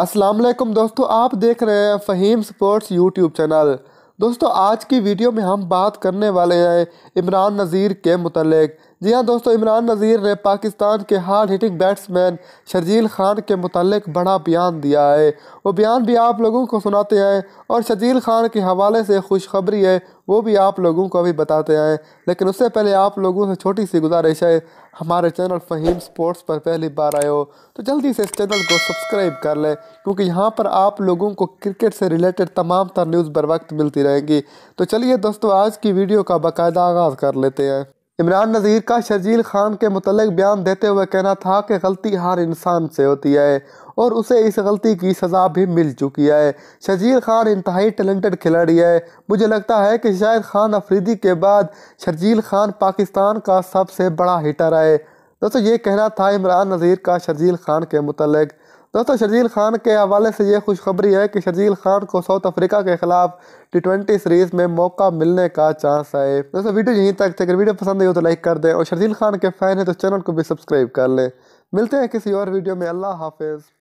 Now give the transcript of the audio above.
अस्सलाम वालेकुम दोस्तों आप देख रहे हैं फ़हीम स्पोर्ट्स यूट्यूब चैनल दोस्तों आज की वीडियो में हम बात करने वाले हैं इमरान नज़ीर के मतलब जी हाँ दोस्तों इमरान नज़ीर ने पाकिस्तान के hard hitting batsman Sharjeel Khan के मुतलक बड़ा बयान दिया है वो बयान भी आप लोगों को सुनाते हैं और शर्जील खान के हवाले से खुशखबरी है वो भी आप लोगों को अभी बताते हैं लेकिन उससे पहले आप लोगों से छोटी सी गुजारिश है हमारे चैनल फ़हीम स्पोर्ट्स पर पहली बार आए हो तो जल्दी से इस चैनल को सब्सक्राइब कर लें क्योंकि यहाँ पर आप लोगों को क्रिकेट से रिलेटेड तमाम तर न्यूज़ बर वक्त मिलती रहेंगी तो चलिए दोस्तों आज की वीडियो का बाकायदा आगाज़ कर लेते हैं इमरान नज़ीर का शर्जील खान के मतलब बयान देते हुए कहना था कि गलती हर इंसान से होती है और उसे इस गलती की सज़ा भी मिल चुकी है शर्जील खान इंतहाई टैलेंटेड खिलाड़ी है मुझे लगता है कि शाहिद खान अफरीदी के बाद शर्जील खान पाकिस्तान का सबसे बड़ा हिटर है दोस्तों ये कहना था इमरान नज़ीर का शर्जील खान के मतलब दोस्तों शर्जील खान के हवाले से ये खुशखबरी है कि शर्जील खान को साउथ अफ्रीका के खिलाफ टी ट्वेंटी सीरीज़ में मौका मिलने का चांस है दोस्तों वीडियो यहीं तक थे अगर वीडियो पसंद आई हो तो लाइक कर दें और शर्जील खान के फ़ैन है तो चैनल को भी सब्सक्राइब कर लें मिलते हैं किसी और वीडियो में अल्लाह हाफिज़